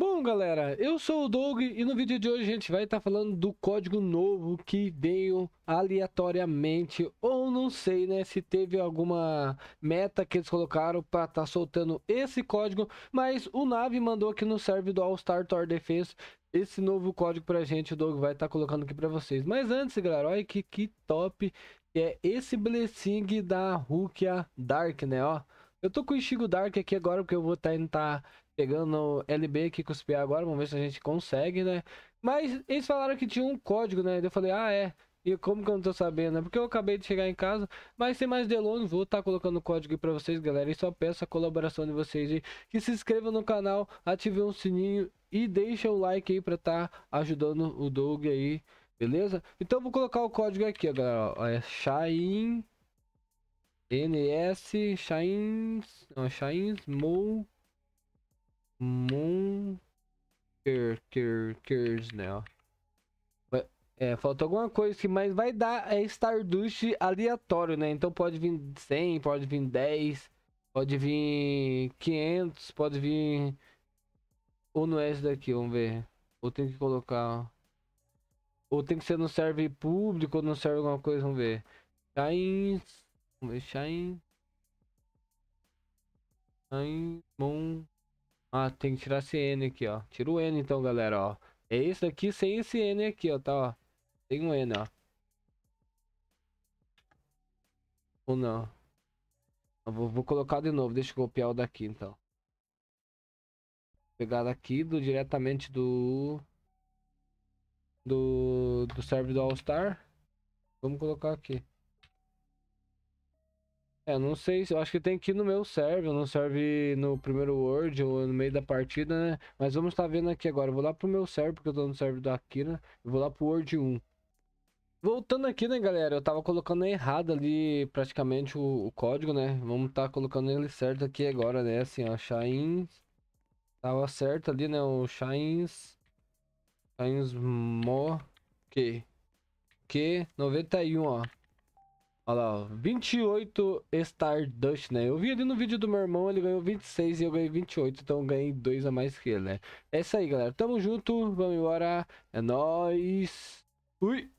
Bom, galera, eu sou o Doug e no vídeo de hoje a gente vai estar tá falando do código novo que veio aleatoriamente ou não sei, né, se teve alguma meta que eles colocaram para estar tá soltando esse código, mas o Nave mandou aqui no serve do All Star Tour Defense esse novo código pra gente, o Doug vai estar tá colocando aqui para vocês. Mas antes, galera, olha que, que top é esse blessing da Rukia Dark, né, ó. Eu tô com o Ishigo Dark aqui agora, porque eu vou tentar tá tá pegando LB aqui com os PA agora, vamos ver se a gente consegue, né? Mas eles falaram que tinha um código, né? Eu falei, ah, é. E como que eu não tô sabendo, É Porque eu acabei de chegar em casa. Mas sem mais delongas, vou estar tá colocando o código aí pra vocês, galera. E só peço a colaboração de vocês aí. Que se inscrevam no canal, ativem o sininho e deixem o like aí pra estar tá ajudando o Doug aí. Beleza? Então vou colocar o código aqui, ó, galera. Ó, é Shine... DNS Shines. Não, é Shines Mo. Moon. Né, ó É, falta alguma coisa que mais vai dar é Stardust aleatório, né? Então pode vir 100, pode vir 10, pode vir 500, pode vir. Ou não é esse daqui, vamos ver. Ou tem que colocar. Ou tem que ser no serve público, ou no serve alguma coisa, vamos ver. Shines em em bom Ah, tem que tirar esse N aqui, ó. Tira o N então, galera, ó. É esse aqui sem esse N aqui, ó, tá, ó. Tem um N, ó. Ou não? Eu vou, vou colocar de novo, deixa eu copiar o daqui, então. pegar daqui do, diretamente do... Do, do do All Star. Vamos colocar aqui. É, não sei, eu acho que tem aqui no meu serve, não serve no primeiro Word ou no meio da partida, né? Mas vamos estar tá vendo aqui agora, eu vou lá pro meu serve, porque eu tô no serve da Akira, eu vou lá pro Word 1. Voltando aqui, né, galera, eu tava colocando errado ali praticamente o, o código, né? Vamos estar tá colocando ele certo aqui agora, né? Assim, ó, Shines, tava certo ali, né? O Shines, Shines Mo, que, que, 91, ó. Olha lá, ó, 28 Stardust, né? Eu vi ali no vídeo do meu irmão, ele ganhou 26 e eu ganhei 28, então eu ganhei 2 a mais que ele, né? É isso aí, galera. Tamo junto, vamos embora. É nóis. Fui!